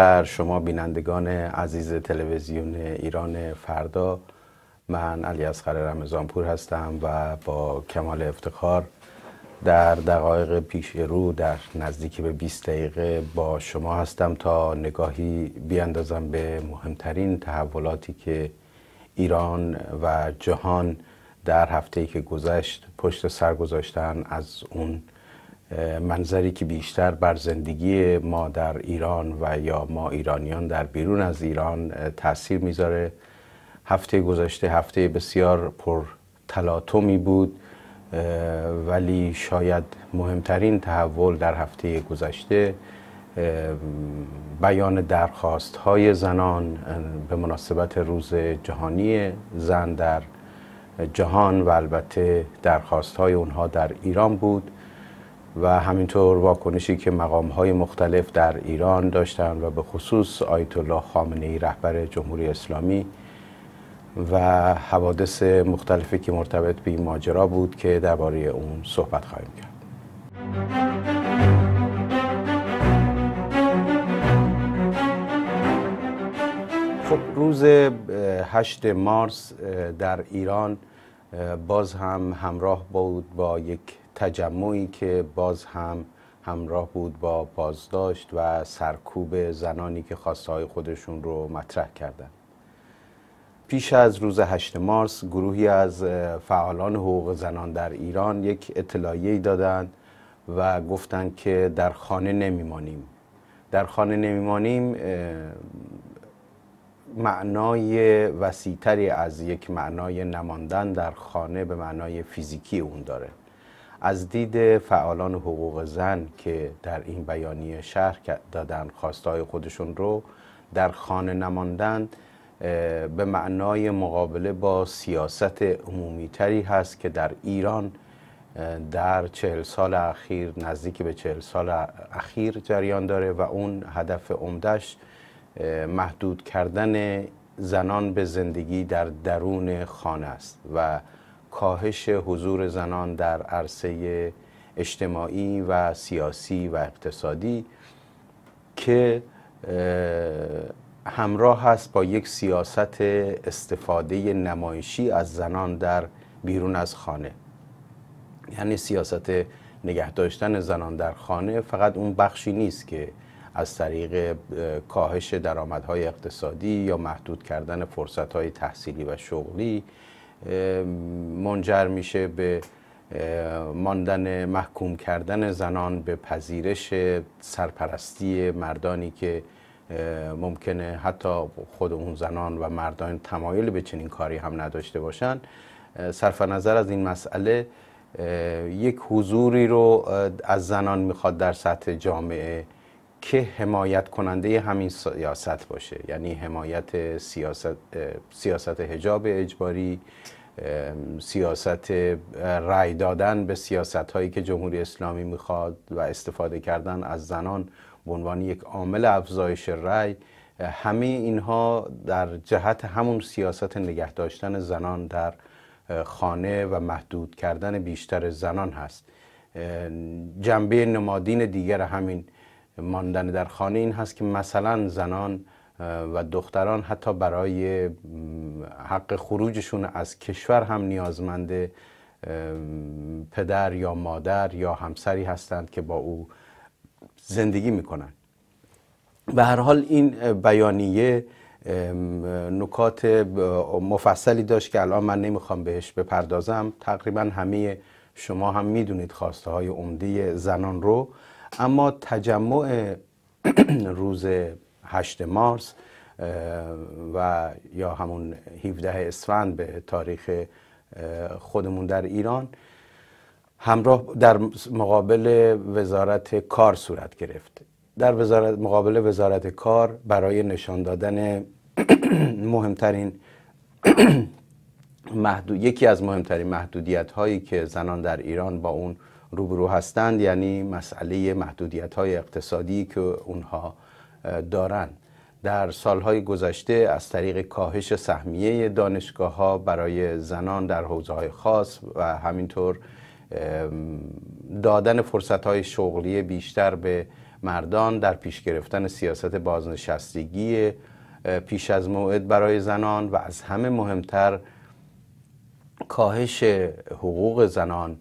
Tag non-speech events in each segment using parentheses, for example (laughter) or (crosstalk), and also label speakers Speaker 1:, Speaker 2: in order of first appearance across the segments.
Speaker 1: بر شما بینندگان عزیز تلویزیون ایران فردا من علی اصغر رمضانپور هستم و با کمال افتخار در دقایق پیش رو در نزدیکی به 20 دقیقه با شما هستم تا نگاهی بیاندازم به مهمترین تحولاتی که ایران و جهان در هفته که گذشت پشت سر گذاشتن از اون منظری که بیشتر بر زندگی ما در ایران و یا ما ایرانیان در بیرون از ایران تاثیر میذاره هفته گذشته هفته بسیار پر تلاطمی بود ولی شاید مهمترین تحول در هفته گذشته بیان درخواست های زنان به مناسبت روز جهانی زن در جهان و البته درخواست های اونها در ایران بود و همینطور واکنشی که مقام های مختلف در ایران داشتند و به خصوص آیت الله خامنه رهبر جمهوری اسلامی و حوادث مختلفی که مرتبط به این ماجرا بود که درباره اون صحبت خواهیم کرد خب روز 8 مارس در ایران باز هم همراه بود با یک تجمعی که باز هم همراه بود با بازداشت و سرکوب زنانی که خواسته خودشون رو مطرح کردند. پیش از روز 8 مارس گروهی از فعالان حقوق زنان در ایران یک اطلاعیه دادند و گفتند که در خانه نمیمانیم در خانه نمیمانیم معنای وسیعتری از یک معنای نماندن در خانه به معنای فیزیکی اون داره از دید فعالان حقوق زن که در این بیانیه شهر دادن خواستای خودشون رو در خانه نماندن به معنای مقابله با سیاست عمومیتری هست که در ایران در چهل سال اخیر نزدیک به چهل سال اخیر جریان داره و اون هدف عمدهش محدود کردن زنان به زندگی در درون خانه است و کاهش حضور زنان در عرصه اجتماعی و سیاسی و اقتصادی که همراه است با یک سیاست استفاده نمایشی از زنان در بیرون از خانه یعنی سیاست نگه زنان در خانه فقط اون بخشی نیست که از طریق کاهش درآمدهای اقتصادی یا محدود کردن فرصتهای تحصیلی و شغلی منجر میشه به ماندن محکوم کردن زنان به پذیرش سرپرستی مردانی که ممکنه حتی خود اون زنان و مردان تمایل به چنین کاری هم نداشته باشن صرف نظر از این مسئله یک حضوری رو از زنان میخواد در سطح جامعه که حمایت کننده همین سیاست باشه یعنی حمایت سیاست سیاست حجاب اجباری سیاست رای دادن به سیاست هایی که جمهوری اسلامی میخواد و استفاده کردن از زنان به عنوان یک عامل افزایش رای همه اینها در جهت همون سیاست نگه داشتن زنان در خانه و محدود کردن بیشتر زنان هست جنبه نمادین دیگر همین ماندن در خانه این هست که مثلا زنان و دختران حتی برای حق خروجشون از کشور هم نیازمند پدر یا مادر یا همسری هستند که با او زندگی میکنند به هر حال این بیانیه نکات مفصلی داشت که الان من نمیخوام بهش بپردازم تقریبا همه شما هم میدونید خواسته های عمده زنان رو اما تجمع (clears throat) روز 8 مارس و یا همون 17 اسفند به تاریخ خودمون در ایران همراه در مقابل وزارت کار صورت گرفت در وزارت مقابل وزارت کار برای نشان دادن (clears throat) مهمترین (clears throat) یکی از مهمترین محدودیت هایی که زنان در ایران با اون روبرو هستند یعنی مسئله محدودیت های اقتصادی که اونها دارند در سالهای گذشته از طریق کاهش سهمیه دانشگاه ها برای زنان در حوزه های خاص و همینطور دادن فرصت های شغلی بیشتر به مردان در پیش گرفتن سیاست بازنشستگی پیش از موعد برای زنان و از همه مهمتر کاهش حقوق زنان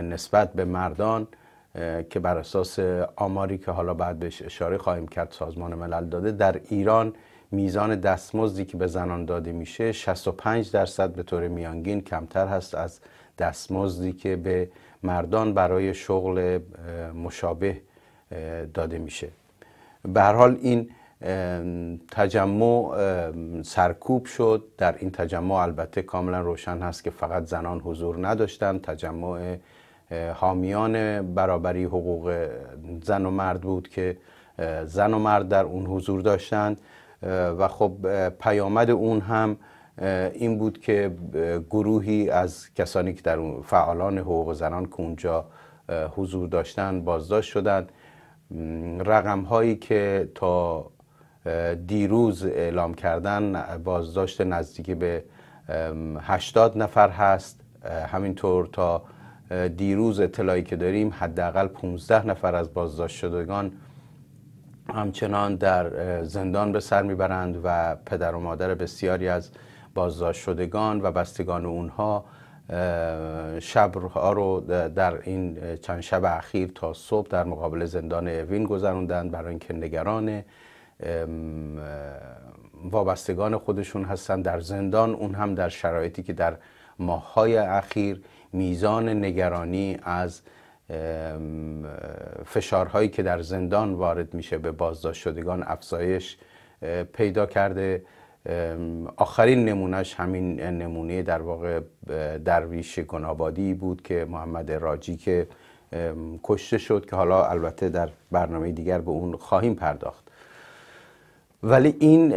Speaker 1: نسبت به مردان که بر اساس آماری که حالا بعد بهش اشاره خواهیم کرد سازمان ملل داده در ایران میزان دستمزدی که به زنان داده میشه 65 درصد به طور میانگین کمتر هست از دستمزدی که به مردان برای شغل مشابه داده میشه به هر حال این تجمع سرکوب شد در این تجمع البته کاملا روشن هست که فقط زنان حضور نداشتند تجمع حامیان برابری حقوق زن و مرد بود که زن و مرد در اون حضور داشتند و خب پیامد اون هم این بود که گروهی از کسانی که در اون فعالان حقوق زنان که اونجا حضور داشتند بازداشت شدند رقم هایی که تا دیروز اعلام کردن بازداشت نزدیک به 80 نفر هست همینطور تا دیروز اطلاعی که داریم حداقل 15 نفر از بازداشت شدگان همچنان در زندان به سر میبرند و پدر و مادر بسیاری از بازداشت شدگان و بستگان اونها شب رو در این چند شب اخیر تا صبح در مقابل زندان اوین گذراندند برای اینکه نگران وابستگان خودشون هستند در زندان اون هم در شرایطی که در ماههای اخیر میزان نگرانی از فشارهایی که در زندان وارد میشه به بازداشت شدگان افزایش پیدا کرده آخرین نمونهش همین نمونه در واقع درویش گنابادی بود که محمد راجی که کشته شد که حالا البته در برنامه دیگر به اون خواهیم پرداخت ولی این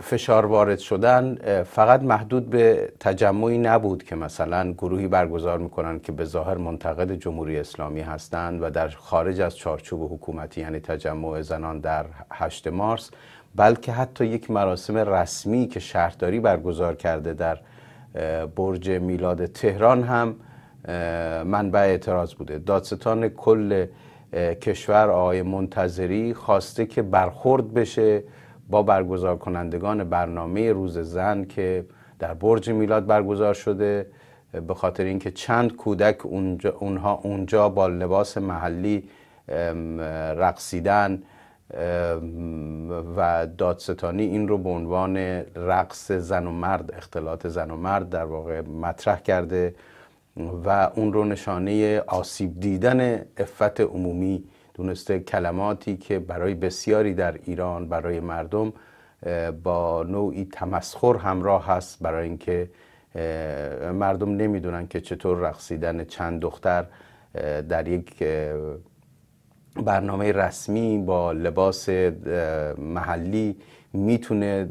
Speaker 1: فشار وارد شدن فقط محدود به تجمعی نبود که مثلا گروهی برگزار میکنن که به ظاهر منتقد جمهوری اسلامی هستند و در خارج از چارچوب حکومتی یعنی تجمع زنان در 8 مارس بلکه حتی یک مراسم رسمی که شهرداری برگزار کرده در برج میلاد تهران هم منبع اعتراض بوده دادستان کل کشور آقای منتظری خواسته که برخورد بشه با برگزار کنندگان برنامه روز زن که در برج میلاد برگزار شده به خاطر اینکه چند کودک اونجا، اونها اونجا با لباس محلی رقصیدن و دادستانی این رو به عنوان رقص زن و مرد اختلاط زن و مرد در واقع مطرح کرده و اون رو نشانه آسیب دیدن افت عمومی دونسته کلماتی که برای بسیاری در ایران برای مردم با نوعی تمسخر همراه هست برای اینکه مردم نمیدونن که چطور رقصیدن چند دختر در یک برنامه رسمی با لباس محلی میتونه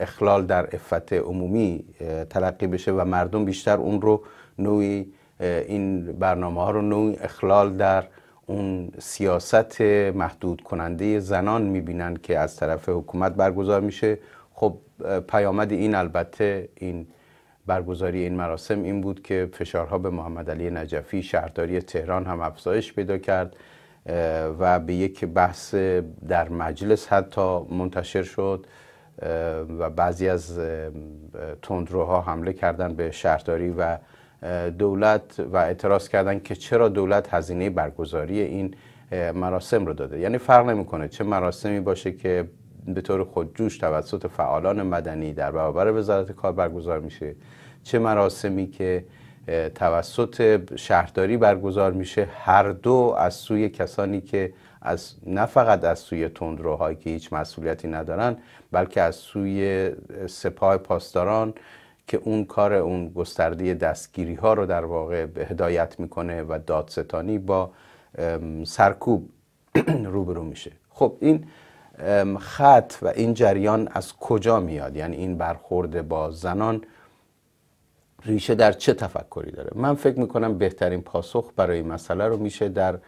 Speaker 1: اخلال در افت عمومی تلقی بشه و مردم بیشتر اون رو نوعی این برنامه ها رو نوعی اخلال در اون سیاست محدود کننده زنان میبینن که از طرف حکومت برگزار میشه خب پیامد این البته این برگزاری این مراسم این بود که فشارها به محمد علی نجفی شهرداری تهران هم افزایش پیدا کرد و به یک بحث در مجلس حتی منتشر شد و بعضی از تندروها حمله کردن به شهرداری و دولت و اعتراض کردن که چرا دولت هزینه برگزاری این مراسم رو داده یعنی فرق نمیکنه چه مراسمی باشه که به طور خودجوش توسط فعالان مدنی در برابر وزارت کار برگزار میشه چه مراسمی که توسط شهرداری برگزار میشه هر دو از سوی کسانی که از نه فقط از سوی تندروهایی که هیچ مسئولیتی ندارن بلکه از سوی سپاه پاسداران که اون کار اون گسترده دستگیری ها رو در واقع هدایت میکنه و دادستانی با سرکوب (clears throat) روبرو میشه خب این خط و این جریان از کجا میاد یعنی این برخورد با زنان ریشه در چه تفکری داره من فکر میکنم بهترین پاسخ برای مسئله رو میشه در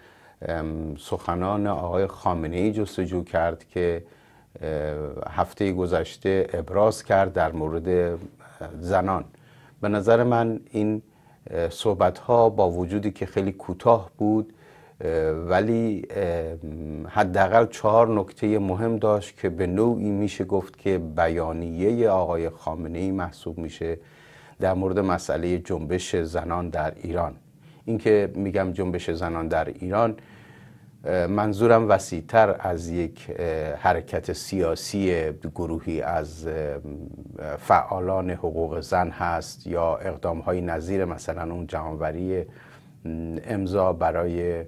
Speaker 1: سخنان آقای خامنه ای جستجو کرد که هفته گذشته ابراز کرد در مورد زنان به نظر من این صحبت ها با وجودی که خیلی کوتاه بود ولی حداقل چهار نکته مهم داشت که به نوعی میشه گفت که بیانیه آقای خامنه ای محسوب میشه در مورد مسئله جنبش زنان در ایران اینکه میگم جنبش زنان در ایران منظورم وسیعتر از یک حرکت سیاسی گروهی از فعالان حقوق زن هست یا اقدام های نظیر مثلا اون جهانوری امضا برای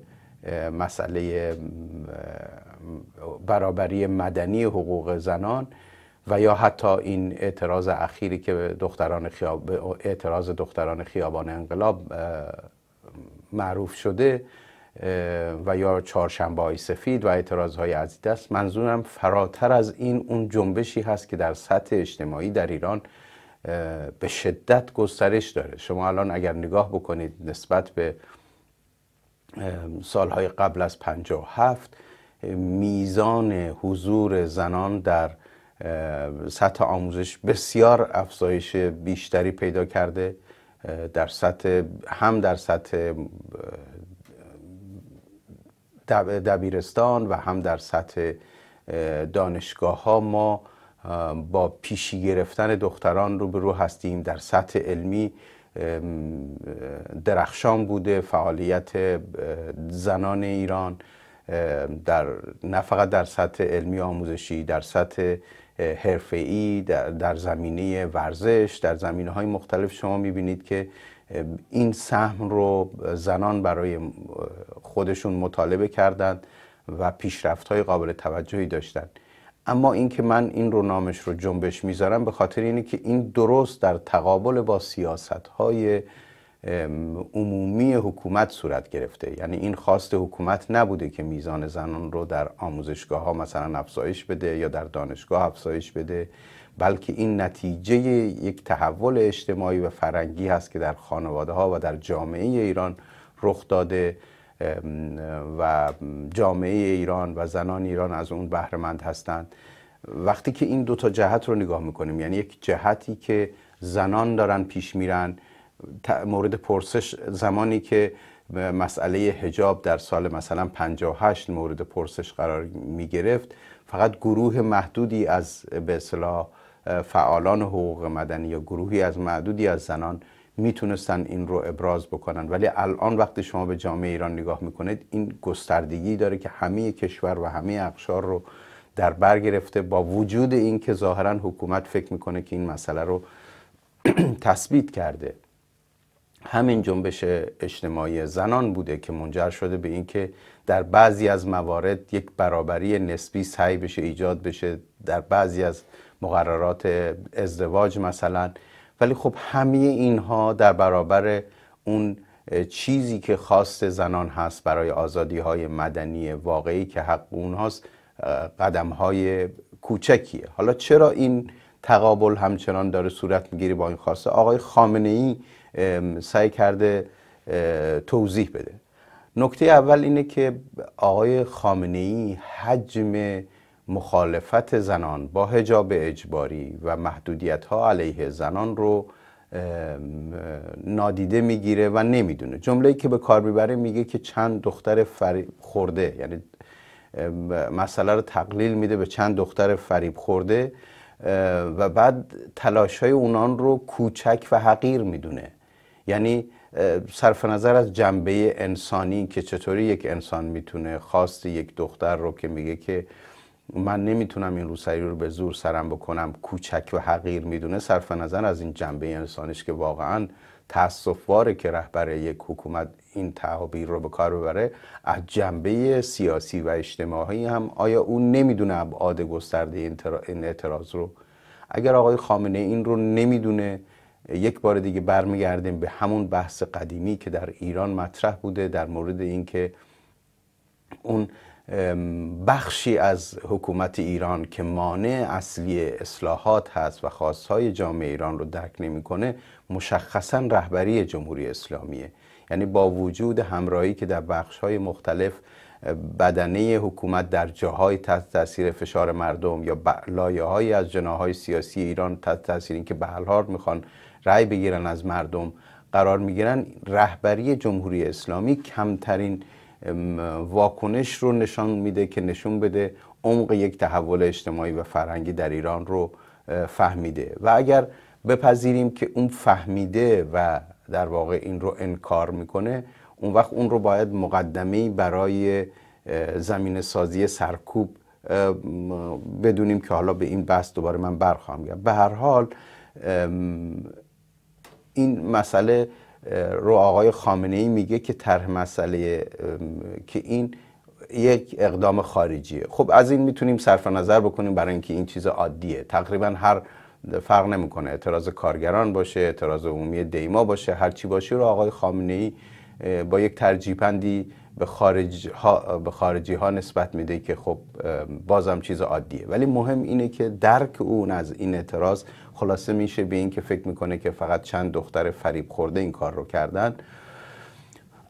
Speaker 1: مسئله برابری مدنی حقوق زنان و یا حتی این اعتراض اخیری که دختران خیاب... اعتراض دختران خیابان انقلاب معروف شده و یا چهارشنبه های سفید و اعتراض های از دست منظورم فراتر از این اون جنبشی هست که در سطح اجتماعی در ایران به شدت گسترش داره شما الان اگر نگاه بکنید نسبت به سالهای قبل از 57 میزان حضور زنان در سطح آموزش بسیار افزایش بیشتری پیدا کرده در سطح هم در سطح دبیرستان و هم در سطح دانشگاه ها ما با پیشی گرفتن دختران رو به رو هستیم در سطح علمی درخشان بوده فعالیت زنان ایران در نه فقط در سطح علمی آموزشی در سطح حرفه‌ای در, در زمینه ورزش در زمینه های مختلف شما میبینید که این سهم رو زنان برای خودشون مطالبه کردند و پیشرفت های قابل توجهی داشتند اما اینکه من این رو نامش رو جنبش میذارم به خاطر اینه که این درست در تقابل با سیاست های عمومی حکومت صورت گرفته یعنی این خواست حکومت نبوده که میزان زنان رو در آموزشگاه ها مثلا افزایش بده یا در دانشگاه افزایش بده بلکه این نتیجه یک تحول اجتماعی و فرنگی هست که در خانواده ها و در جامعه ایران رخ داده و جامعه ایران و زنان ایران از اون بهرهمند هستند وقتی که این دوتا جهت رو نگاه میکنیم یعنی یک جهتی که زنان دارن پیش میرن مورد پرسش زمانی که مسئله حجاب در سال مثلا 58 مورد پرسش قرار می گرفت فقط گروه محدودی از به اصطلاح فعالان حقوق مدنی یا گروهی از معدودی از زنان میتونستن این رو ابراز بکنن ولی الان وقتی شما به جامعه ایران نگاه میکنید این گستردگی داره که همه کشور و همه اقشار رو در بر گرفته با وجود این که ظاهرا حکومت فکر میکنه که این مسئله رو (clears throat) تثبیت کرده همین جنبش اجتماعی زنان بوده که منجر شده به اینکه در بعضی از موارد یک برابری نسبی سعی بشه ایجاد بشه در بعضی از مقررات ازدواج مثلا ولی خب همه اینها در برابر اون چیزی که خواست زنان هست برای آزادی های مدنی واقعی که حق اونهاست قدم های کوچکیه حالا چرا این تقابل همچنان داره صورت میگیری با این خواسته آقای خامنه ای سعی کرده توضیح بده نکته اول اینه که آقای خامنه ای حجم مخالفت زنان با هجاب اجباری و محدودیت ها علیه زنان رو نادیده میگیره و نمیدونه جمله که به کار میبره میگه که چند دختر فریب خورده یعنی مسئله رو تقلیل میده به چند دختر فریب خورده و بعد تلاش های اونان رو کوچک و حقیر میدونه یعنی صرف نظر از جنبه انسانی که چطوری یک انسان میتونه خواست یک دختر رو که میگه که من نمیتونم این روسری رو به زور سرم بکنم کوچک و حقیر میدونه صرف نظر از این جنبه انسانیش که واقعا تاسفواره که رهبر یک حکومت این تعابیر رو به کار ببره از جنبه سیاسی و اجتماعی هم آیا اون نمیدونه ابعاد گسترده این اعتراض رو اگر آقای خامنه این رو نمیدونه یک بار دیگه برمیگردیم به همون بحث قدیمی که در ایران مطرح بوده در مورد اینکه اون بخشی از حکومت ایران که مانع اصلی اصلاحات هست و خواستهای جامعه ایران رو درک نمیکنه مشخصا رهبری جمهوری اسلامیه یعنی با وجود همراهی که در بخشهای مختلف بدنه حکومت در جاهای تحت تاثیر فشار مردم یا لایههایی از جناهای سیاسی ایران تحت تاثیر اینکه به هر میخوان رأی بگیرن از مردم قرار میگیرن رهبری جمهوری اسلامی کمترین واکنش رو نشان میده که نشون بده عمق یک تحول اجتماعی و فرهنگی در ایران رو فهمیده و اگر بپذیریم که اون فهمیده و در واقع این رو انکار میکنه اون وقت اون رو باید مقدمه برای زمین سازی سرکوب بدونیم که حالا به این بحث دوباره من برخواهم گرد به هر حال این مسئله رو آقای خامنه ای میگه که طرح مسئله که این یک اقدام خارجیه خب از این میتونیم صرف نظر بکنیم برای اینکه این چیز عادیه تقریبا هر فرق نمیکنه اعتراض کارگران باشه اعتراض عمومی دیما باشه هر چی باشه رو آقای خامنه ای با یک ترجیپندی به خارجی ها, به خارجی ها نسبت میده که خب بازم چیز عادیه ولی مهم اینه که درک اون از این اعتراض خلاصه میشه به این که فکر میکنه که فقط چند دختر فریب خورده این کار رو کردن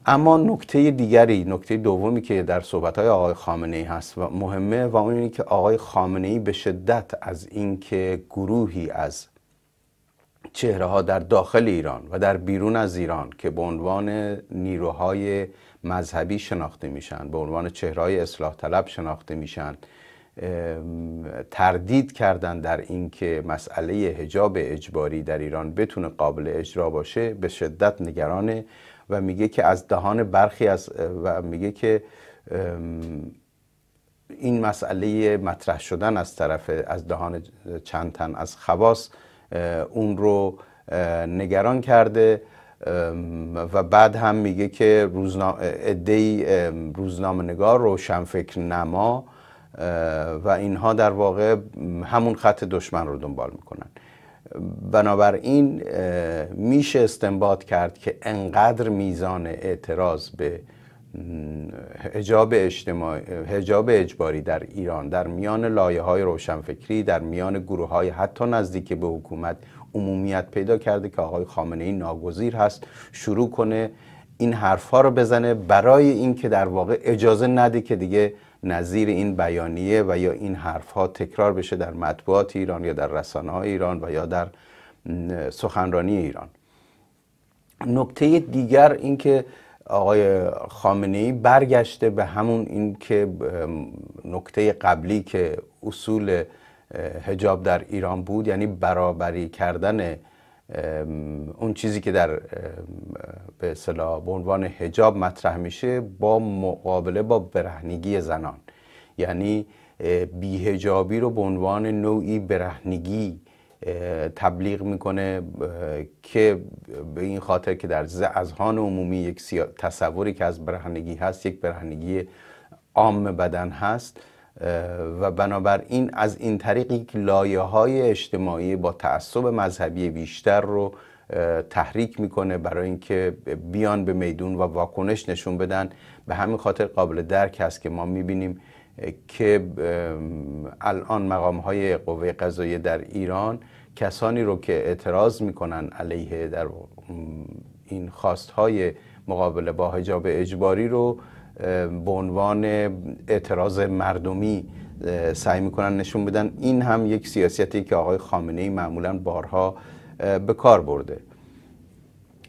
Speaker 1: اما نکته دیگری نکته دومی که در صحبت های آقای خامنه ای هست و مهمه و اون اینه که آقای خامنه ای به شدت از اینکه گروهی از چهره ها در داخل ایران و در بیرون از ایران که به عنوان نیروهای مذهبی شناخته میشن به عنوان چهرهای اصلاح طلب شناخته میشن تردید کردن در اینکه مسئله هجاب اجباری در ایران بتونه قابل اجرا باشه به شدت نگرانه و میگه که از دهان برخی از و میگه که این مسئله مطرح شدن از طرف از دهان چند تن از خواص اون رو نگران کرده و بعد هم میگه که روزنامه ادهی روزنامه نگار روشنفکر نما و اینها در واقع همون خط دشمن رو دنبال میکنن بنابراین میشه استنباط کرد که انقدر میزان اعتراض به هجاب, هجاب اجباری در ایران در میان لایه های روشنفکری در میان گروه های حتی نزدیک به حکومت عمومیت پیدا کرده که آقای خامنه ای ناگزیر هست شروع کنه این حرفها رو بزنه برای اینکه در واقع اجازه نده که دیگه نظیر این بیانیه و یا این حرفها تکرار بشه در مطبوعات ایران یا در رسانه های ایران و یا در سخنرانی ایران نکته دیگر اینکه آقای خامنه ای برگشته به همون این که نکته قبلی که اصول هجاب در ایران بود یعنی برابری کردن اون چیزی که در به به عنوان هجاب مطرح میشه با مقابله با برهنگی زنان یعنی بیهجابی رو به عنوان نوعی برهنگی تبلیغ میکنه که به این خاطر که در ازهان عمومی یک تصوری که از برهنگی هست یک برهنگی عام بدن هست و بنابراین از این طریق یک لایه های اجتماعی با تعصب مذهبی بیشتر رو تحریک میکنه برای اینکه بیان به میدون و واکنش نشون بدن به همین خاطر قابل درک است که ما میبینیم که الان مقام های قوه قضایی در ایران کسانی رو که اعتراض میکنن علیه در این خواست های مقابله با حجاب اجباری رو به عنوان اعتراض مردمی سعی میکنن نشون بدن این هم یک سیاستی که آقای خامنه ای معمولا بارها به کار برده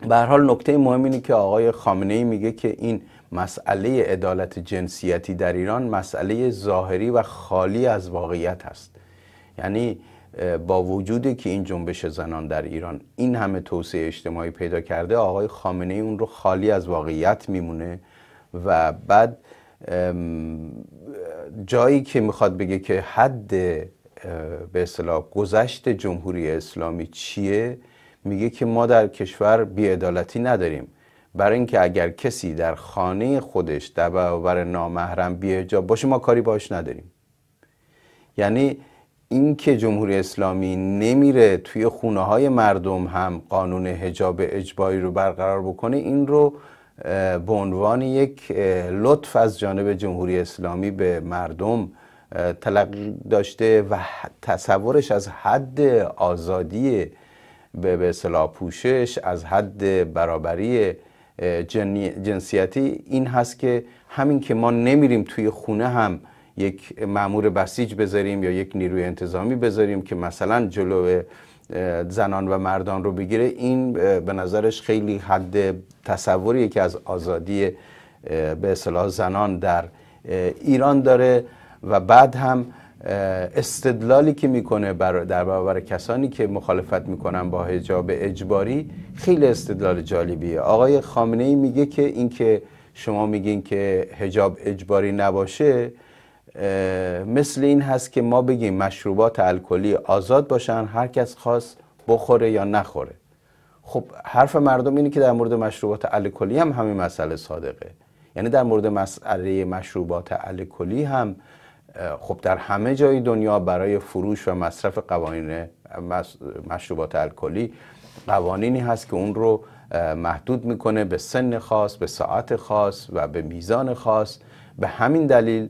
Speaker 1: به حال نکته مهم اینه که آقای خامنه ای میگه که این مسئله عدالت جنسیتی در ایران مسئله ظاهری و خالی از واقعیت هست یعنی با وجودی که این جنبش زنان در ایران این همه توسعه اجتماعی پیدا کرده آقای خامنه ای اون رو خالی از واقعیت میمونه و بعد جایی که میخواد بگه که حد به اصطلاح گذشت جمهوری اسلامی چیه میگه که ما در کشور بیعدالتی نداریم برای اینکه اگر کسی در خانه خودش در برابر نامحرم بیهجاب باشه ما کاری باش نداریم یعنی اینکه جمهوری اسلامی نمیره توی خونه های مردم هم قانون حجاب اجباری رو برقرار بکنه این رو به عنوان یک لطف از جانب جمهوری اسلامی به مردم تلقی داشته و تصورش از حد آزادی به به پوشش از حد برابری جنسیتی این هست که همین که ما نمیریم توی خونه هم یک معمور بسیج بذاریم یا یک نیروی انتظامی بذاریم که مثلا جلوه زنان و مردان رو بگیره این به نظرش خیلی حد تصوری که از آزادی به اصطلاح زنان در ایران داره و بعد هم استدلالی که میکنه در برابر کسانی که مخالفت میکنن با حجاب اجباری خیلی استدلال جالبیه آقای خامنه ای میگه که اینکه شما میگین که حجاب اجباری نباشه مثل این هست که ما بگیم مشروبات الکلی آزاد باشن هر کس خواست بخوره یا نخوره خب حرف مردم اینه که در مورد مشروبات الکلی هم همین مسئله صادقه یعنی در مورد مسئله مشروبات الکلی هم خب در همه جای دنیا برای فروش و مصرف قوانین مشروبات الکلی قوانینی هست که اون رو محدود میکنه به سن خاص به ساعت خاص و به میزان خاص به همین دلیل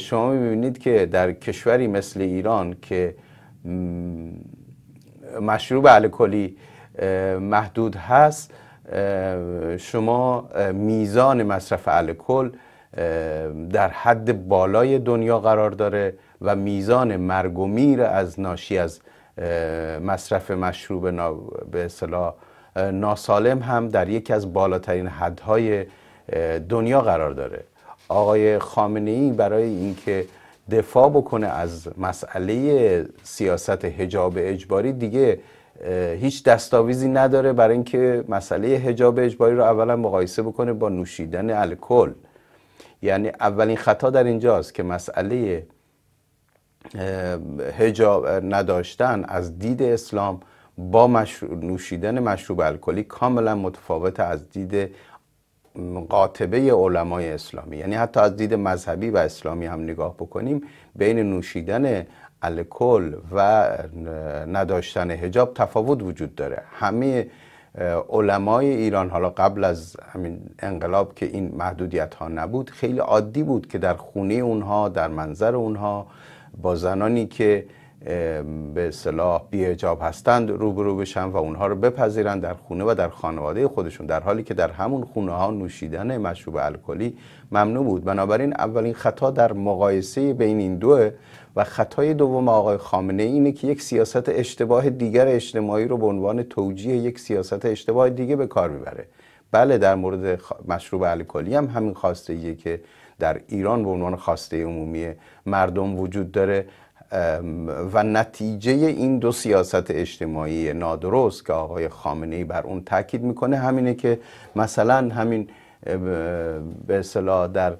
Speaker 1: شما میبینید که در کشوری مثل ایران که مشروب الکلی محدود هست شما میزان مصرف الکل در حد بالای دنیا قرار داره و میزان مرگ و میر از ناشی از مصرف مشروب به اصطلاح ناسالم هم در یکی از بالاترین حدهای دنیا قرار داره آقای خامنه ای برای اینکه دفاع بکنه از مسئله سیاست هجاب اجباری دیگه هیچ دستاویزی نداره برای اینکه مسئله هجاب اجباری رو اولا مقایسه بکنه با نوشیدن الکل یعنی اولین خطا در اینجاست که مسئله هجاب نداشتن از دید اسلام با نوشیدن مشروب الکلی کاملا متفاوت از دید قاطبه علمای اسلامی یعنی حتی از دید مذهبی و اسلامی هم نگاه بکنیم بین نوشیدن الکل و نداشتن هجاب تفاوت وجود داره همه علمای ایران حالا قبل از همین انقلاب که این محدودیت ها نبود خیلی عادی بود که در خونه اونها در منظر اونها با زنانی که به صلاح بیهجاب هستند روبرو بشن و اونها رو بپذیرن در خونه و در خانواده خودشون در حالی که در همون خونه ها نوشیدن مشروب الکلی ممنوع بود بنابراین اولین خطا در مقایسه بین این دو و خطای دوم آقای خامنه اینه که یک سیاست اشتباه دیگر اجتماعی رو به عنوان توجیه یک سیاست اشتباه دیگه به کار میبره بله در مورد مشروب الکلی هم همین خواسته که در ایران به عنوان خواسته عمومی مردم وجود داره و نتیجه این دو سیاست اجتماعی نادرست که آقای خامنه ای بر اون تاکید میکنه همینه که مثلا همین به اصطلاح در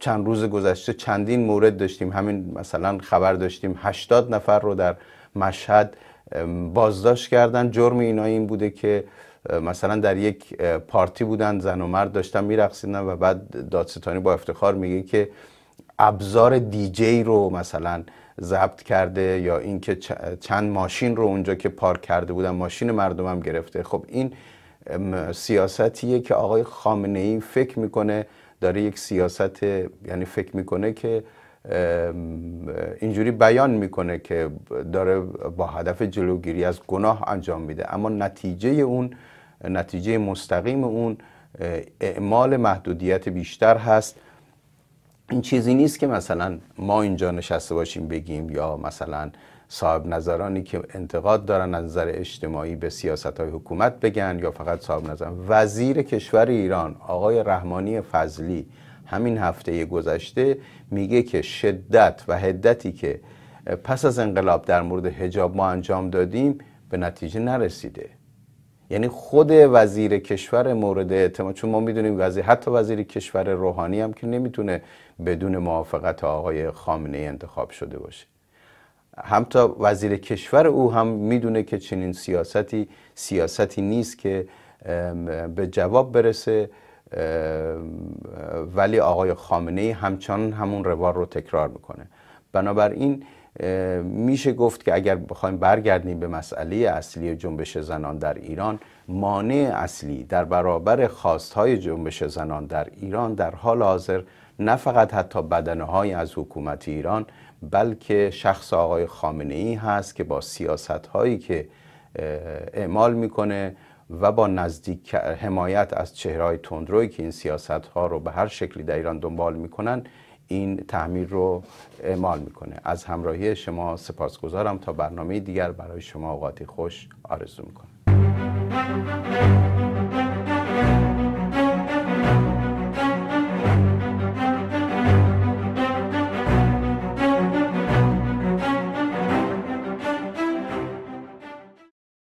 Speaker 1: چند روز گذشته چندین مورد داشتیم همین مثلا خبر داشتیم 80 نفر رو در مشهد بازداشت کردن جرم اینا این بوده که مثلا در یک پارتی بودن زن و مرد داشتن میرقصیدن و بعد دادستانی با افتخار میگه که ابزار دیجی رو مثلا ضبط کرده یا اینکه چند ماشین رو اونجا که پارک کرده بودن ماشین مردم هم گرفته خب این سیاستیه که آقای خامنه ای فکر میکنه داره یک سیاست یعنی فکر میکنه که اینجوری بیان میکنه که داره با هدف جلوگیری از گناه انجام میده اما نتیجه اون نتیجه مستقیم اون اعمال محدودیت بیشتر هست این چیزی نیست که مثلا ما اینجا نشسته باشیم بگیم یا مثلا صاحب نظرانی که انتقاد دارن از نظر اجتماعی به سیاست های حکومت بگن یا فقط صاحب نظر وزیر کشور ایران آقای رحمانی فضلی همین هفته گذشته میگه که شدت و هدتی که پس از انقلاب در مورد هجاب ما انجام دادیم به نتیجه نرسیده یعنی خود وزیر کشور مورد اعتماد چون ما میدونیم وزیر حتی وزیر کشور روحانی هم که نمیتونه بدون موافقت آقای خامنه انتخاب شده باشه هم تا وزیر کشور او هم میدونه که چنین سیاستی سیاستی نیست که به جواب برسه ولی آقای خامنه ای همچنان همون روار رو تکرار میکنه بنابراین میشه گفت که اگر بخوایم برگردیم به مسئله اصلی جنبش زنان در ایران مانع اصلی در برابر خواستهای جنبش زنان در ایران در حال حاضر نه فقط حتی بدنه از حکومت ایران بلکه شخص آقای خامنه ای هست که با سیاست هایی که اعمال میکنه و با نزدیک حمایت از چهرهای تندروی که این سیاست ها رو به هر شکلی در ایران دنبال میکنن این تعمیر رو اعمال میکنه از همراهی شما سپاسگزارم تا برنامه دیگر برای شما اوقاتی خوش آرزو میکنم